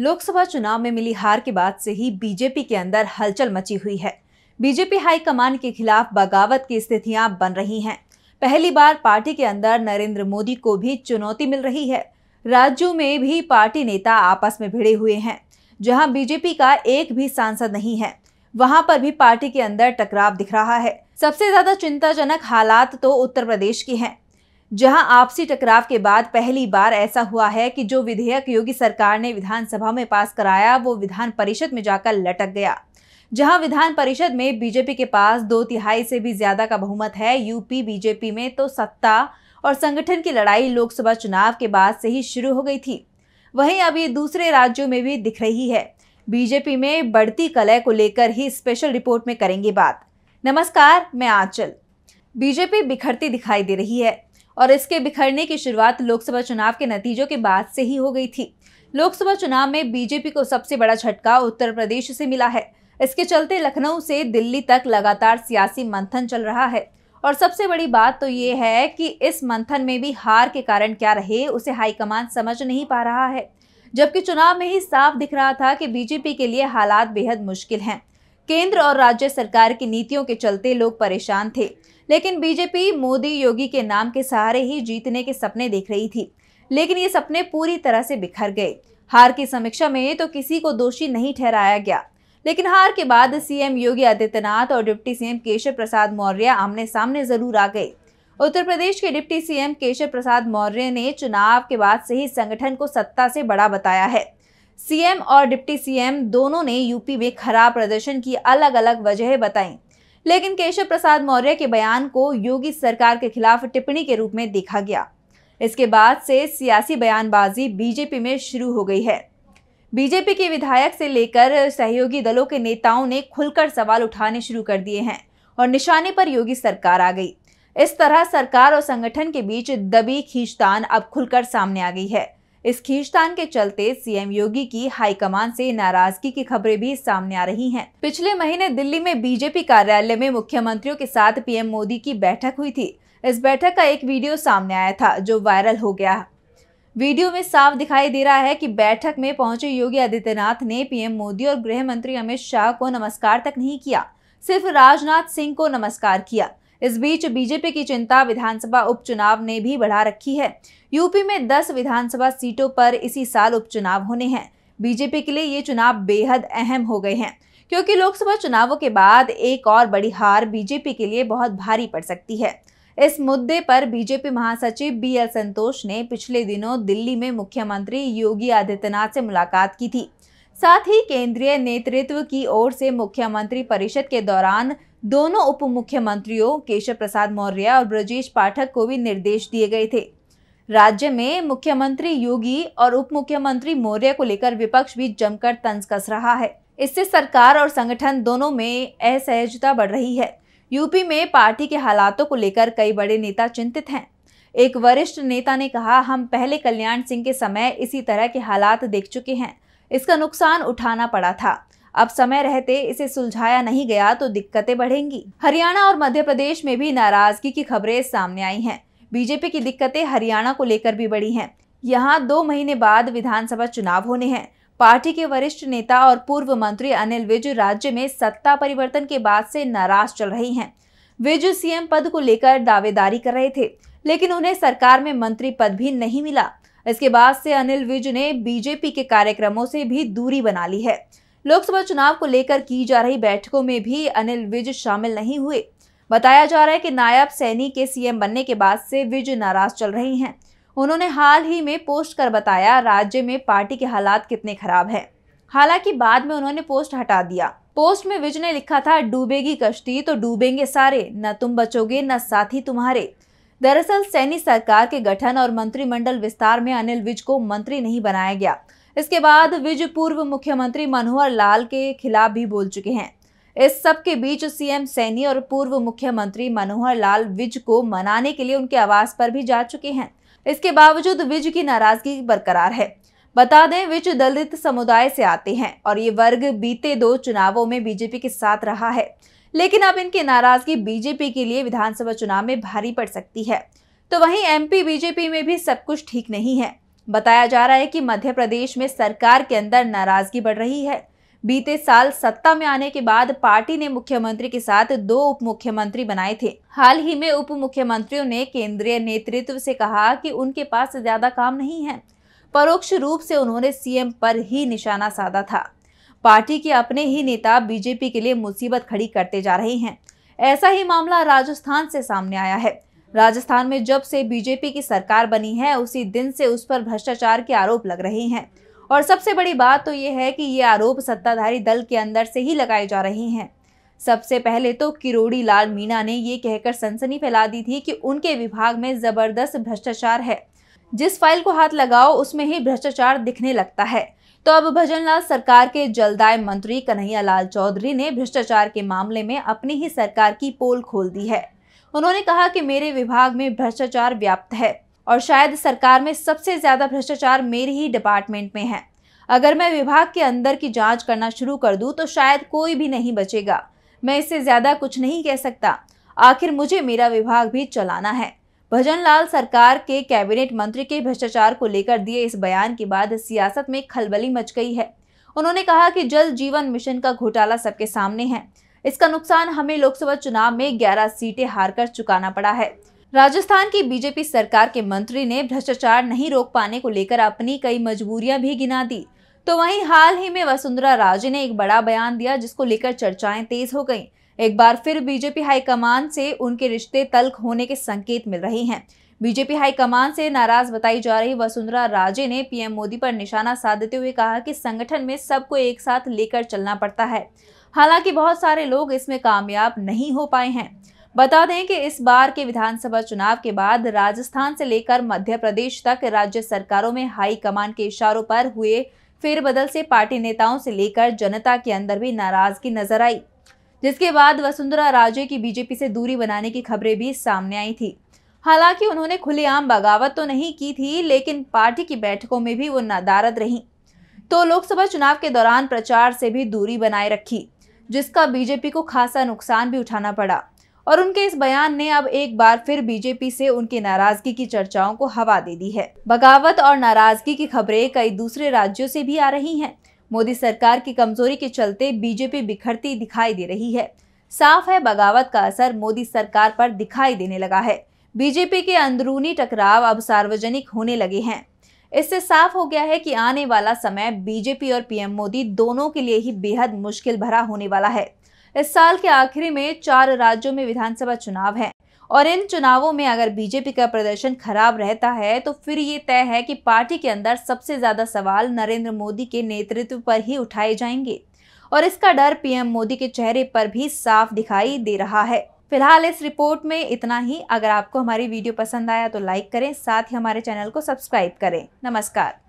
लोकसभा चुनाव में मिली हार के बाद से ही बीजेपी के अंदर हलचल मची हुई है बीजेपी हाईकमान के खिलाफ बगावत की स्थितियां बन रही हैं पहली बार पार्टी के अंदर नरेंद्र मोदी को भी चुनौती मिल रही है राज्यों में भी पार्टी नेता आपस में भिड़े हुए हैं जहां बीजेपी का एक भी सांसद नहीं है वहां पर भी पार्टी के अंदर टकराव दिख रहा है सबसे ज्यादा चिंताजनक हालात तो उत्तर प्रदेश के हैं जहां आपसी टकराव के बाद पहली बार ऐसा हुआ है कि जो विधेयक योगी सरकार ने विधानसभा में पास कराया वो विधान परिषद में जाकर लटक गया जहां विधान परिषद में बीजेपी के पास दो तिहाई से भी ज्यादा का बहुमत है यूपी बीजेपी में तो सत्ता और संगठन की लड़ाई लोकसभा चुनाव के बाद से ही शुरू हो गई थी वहीं अब ये दूसरे राज्यों में भी दिख रही है बीजेपी में बढ़ती कलह को लेकर ही स्पेशल रिपोर्ट में करेंगे बात नमस्कार मैं आंचल बीजेपी बिखरती दिखाई दे रही है और इसके बिखरने की शुरुआत लोकसभा चुनाव के नतीजों के बाद से ही हो गई थी लोकसभा चुनाव में बीजेपी को सबसे बड़ा झटका उत्तर प्रदेश से मिला है इसके चलते लखनऊ से दिल्ली तक लगातार सियासी मंथन चल रहा है और सबसे बड़ी बात तो ये है कि इस मंथन में भी हार के कारण क्या रहे उसे हाईकमान समझ नहीं पा रहा है जबकि चुनाव में ही साफ दिख रहा था कि बीजेपी के लिए हालात बेहद मुश्किल हैं केंद्र और राज्य सरकार की नीतियों के चलते लोग परेशान थे लेकिन बीजेपी मोदी योगी के नाम के सहारे ही जीतने के सपने देख रही थी लेकिन ये सपने पूरी तरह से बिखर गए हार की समीक्षा में तो किसी को दोषी नहीं ठहराया गया लेकिन हार के बाद सीएम योगी आदित्यनाथ और डिप्टी सीएम केशव प्रसाद मौर्य आमने सामने जरूर आ गए उत्तर प्रदेश के डिप्टी सीएम केशव प्रसाद मौर्य ने चुनाव के बाद से ही संगठन को सत्ता से बड़ा बताया है सीएम और डिप्टी सीएम दोनों ने यूपी में खराब प्रदर्शन की अलग अलग वजह बताई लेकिन केशव प्रसाद मौर्य के बयान को योगी सरकार के खिलाफ टिप्पणी के रूप में देखा गया इसके बाद से सियासी बयानबाजी बीजेपी में शुरू हो गई है बीजेपी के विधायक से लेकर सहयोगी दलों के नेताओं ने खुलकर सवाल उठाने शुरू कर दिए हैं और निशाने पर योगी सरकार आ गई इस तरह सरकार और संगठन के बीच दबी खींचतान अब खुलकर सामने आ गई है इस खींचतान के चलते सीएम योगी की हाईकमान से नाराजगी की खबरें भी सामने आ रही हैं। पिछले महीने दिल्ली में बीजेपी कार्यालय में मुख्यमंत्रियों के साथ पीएम मोदी की बैठक हुई थी इस बैठक का एक वीडियो सामने आया था जो वायरल हो गया वीडियो में साफ दिखाई दे रहा है कि बैठक में पहुंचे योगी आदित्यनाथ ने पीएम मोदी और गृह मंत्री अमित शाह को नमस्कार तक नहीं किया सिर्फ राजनाथ सिंह को नमस्कार किया इस बीच बीजेपी की चिंता विधानसभा उपचुनाव ने भी बढ़ा रखी है यूपी में दस विधानसभा सीटों पर इसी साल उपचुनाव होने हैं बीजेपी के लिए ये चुनाव बेहद अहम हो गए हैं क्योंकि लोकसभा चुनावों के बाद एक और बड़ी हार बीजेपी के लिए बहुत भारी पड़ सकती है इस मुद्दे पर बीजेपी महासचिव बी एल संतोष ने पिछले दिनों दिल्ली में मुख्यमंत्री योगी आदित्यनाथ से मुलाकात की थी साथ ही केंद्रीय नेतृत्व की ओर से मुख्यमंत्री परिषद के दौरान दोनों उप मुख्यमंत्रियों केशव प्रसाद मौर्य और ब्रजेश पाठक को भी निर्देश दिए गए थे राज्य में मुख्यमंत्री योगी और उप मुख्यमंत्री मौर्य को लेकर विपक्ष भी जमकर तंज कस रहा है इससे सरकार और संगठन दोनों में असहजता बढ़ रही है यूपी में पार्टी के हालातों को लेकर कई बड़े नेता चिंतित हैं एक वरिष्ठ नेता ने कहा हम पहले कल्याण सिंह के समय इसी तरह के हालात देख चुके हैं इसका नुकसान उठाना पड़ा था अब समय रहते इसे सुलझाया नहीं गया तो दिक्कतें बढ़ेंगी हरियाणा और मध्य प्रदेश में भी नाराजगी की खबरें सामने आई हैं बीजेपी की दिक्कतें हरियाणा को लेकर भी बड़ी हैं यहाँ दो महीने बाद विधानसभा चुनाव होने हैं पार्टी के वरिष्ठ नेता और पूर्व मंत्री अनिल विज राज्य में सत्ता परिवर्तन के बाद से नाराज चल रही हैं विज सीएम पद को लेकर दावेदारी कर रहे थे लेकिन उन्हें सरकार में मंत्री पद भी नहीं मिला इसके बाद से अनिल विज ने बीजेपी के कार्यक्रमों से भी दूरी बना ली है लोकसभा चुनाव को लेकर की जा रही बैठकों में भी अनिल विज शामिल नहीं हुए बताया जा रहा है कि नायब सैनी के सीएम बनने के बाद से विज नाराज चल रहे हैं उन्होंने हाल ही में पोस्ट कर बताया राज्य में पार्टी के हालात कितने खराब हैं हालांकि बाद में उन्होंने पोस्ट हटा दिया पोस्ट में विज ने लिखा था डूबेगी कश्ती तो डूबेंगे सारे न तुम बचोगे न साथी तुम्हारे दरअसल सैनी सरकार के गठन और मंत्रिमंडल विस्तार में अनिल विज को मंत्री नहीं बनाया गया इसके बाद विज पूर्व मुख्यमंत्री मनोहर लाल के खिलाफ भी बोल चुके हैं इस सब के बीच सीएम सैनी और पूर्व मुख्यमंत्री मनोहर लाल विज को मनाने के लिए उनके आवास पर भी जा चुके हैं इसके बावजूद विज की नाराजगी बरकरार है बता दें विज दलित समुदाय से आते हैं और ये वर्ग बीते दो चुनावों में बीजेपी के साथ रहा है लेकिन अब इनकी नाराजगी बीजेपी के लिए विधानसभा चुनाव में भारी पड़ सकती है तो वहीं एमपी बीजेपी में भी सब कुछ ठीक नहीं है बताया जा रहा है कि मध्य प्रदेश में सरकार के अंदर नाराजगी बढ़ रही है बीते साल सत्ता में आने के बाद पार्टी ने मुख्यमंत्री के साथ दो उप मुख्यमंत्री बनाए थे हाल ही में उप मुख्यमंत्रियों ने केंद्रीय नेतृत्व से कहा कि उनके पास ज्यादा काम नहीं है परोक्ष रूप से उन्होंने सीएम पर ही निशाना साधा था पार्टी के अपने ही नेता बीजेपी के लिए मुसीबत खड़ी करते जा रहे हैं ऐसा ही मामला राजस्थान से सामने आया है राजस्थान में जब से बीजेपी की सरकार बनी है उसी दिन से उस पर भ्रष्टाचार के आरोप लग रहे हैं और सबसे बड़ी बात तो ये है कि ये आरोप सत्ताधारी दल के अंदर से ही लगाए जा रहे हैं सबसे पहले तो किरोड़ी लाल मीणा ने ये कहकर सनसनी फैला दी थी कि उनके विभाग में जबरदस्त भ्रष्टाचार है जिस फाइल को हाथ लगाओ उसमें ही भ्रष्टाचार दिखने लगता है तो अब भजनलाल सरकार के जलदाय मंत्री कन्हैया लाल चौधरी ने भ्रष्टाचार के मामले में अपनी ही सरकार की पोल खोल दी है उन्होंने कहा कि मेरे विभाग में भ्रष्टाचार व्याप्त है और शायद सरकार में सबसे ज़्यादा भ्रष्टाचार मेरे ही डिपार्टमेंट में है अगर मैं विभाग के अंदर की जांच करना शुरू कर दूं तो शायद कोई भी नहीं बचेगा मैं इससे ज़्यादा कुछ नहीं कह सकता आखिर मुझे मेरा विभाग भी चलाना है भजनलाल सरकार के कैबिनेट मंत्री के भ्रष्टाचार को लेकर दिए इस बयान के बाद सियासत में खलबली मच गई है उन्होंने कहा कि जल जीवन मिशन का घोटाला सबके सामने है इसका नुकसान हमें लोकसभा चुनाव में ग्यारह सीटें हार चुकाना पड़ा है राजस्थान की बीजेपी सरकार के मंत्री ने भ्रष्टाचार नहीं रोक पाने को लेकर अपनी कई मजबूरियां भी गिना दी तो वहीं हाल ही में वसुंधरा राजे ने एक बड़ा बयान दिया जिसको लेकर चर्चाएं तेज हो गईं। एक बार फिर बीजेपी हाईकमान से उनके रिश्ते तल्ख होने के संकेत मिल रहे हैं बीजेपी हाईकमान से नाराज बताई जा रही वसुंधरा राजे ने पीएम मोदी पर निशाना साधते हुए कहा कि संगठन में सबको एक साथ लेकर चलना पड़ता है हालांकि बहुत सारे लोग इसमें कामयाब नहीं हो पाए हैं बता दें कि इस बार के विधानसभा चुनाव के बाद राजस्थान से लेकर मध्य प्रदेश तक राज्य सरकारों में हाईकमान के इशारों पर हुए फेरबदल से पार्टी नेताओं से लेकर जनता के अंदर भी नाराजगी नजर आई जिसके बाद वसुंधरा राजे की बीजेपी से दूरी बनाने की खबरें भी सामने आई थी हालांकि उन्होंने खुलेआम बगावत तो नहीं की थी लेकिन पार्टी की बैठकों में भी वो नदारद रहीं तो लोकसभा चुनाव के दौरान प्रचार से भी दूरी बनाए रखी जिसका बीजेपी को खासा नुकसान भी उठाना पड़ा और उनके इस बयान ने अब एक बार फिर बीजेपी से उनकी नाराजगी की चर्चाओं को हवा दे दी है बगावत और नाराजगी की खबरें कई दूसरे राज्यों से भी आ रही हैं मोदी सरकार की कमजोरी के चलते बीजेपी बिखरती दिखाई दे रही है साफ है बगावत का असर मोदी सरकार पर दिखाई देने लगा है बीजेपी के अंदरूनी टकराव अब सार्वजनिक होने लगे हैं इससे साफ हो गया है कि आने वाला समय बीजेपी और पीएम मोदी दोनों के लिए ही बेहद मुश्किल भरा होने वाला है इस साल के आखिरी में चार राज्यों में विधानसभा चुनाव है और इन चुनावों में अगर बीजेपी का प्रदर्शन खराब रहता है तो फिर ये तय है कि पार्टी के अंदर सबसे ज्यादा सवाल नरेंद्र मोदी के नेतृत्व पर ही उठाए जाएंगे और इसका डर पीएम मोदी के चेहरे पर भी साफ दिखाई दे रहा है फिलहाल इस रिपोर्ट में इतना ही अगर आपको हमारी वीडियो पसंद आया तो लाइक करें साथ ही हमारे चैनल को सब्सक्राइब करें नमस्कार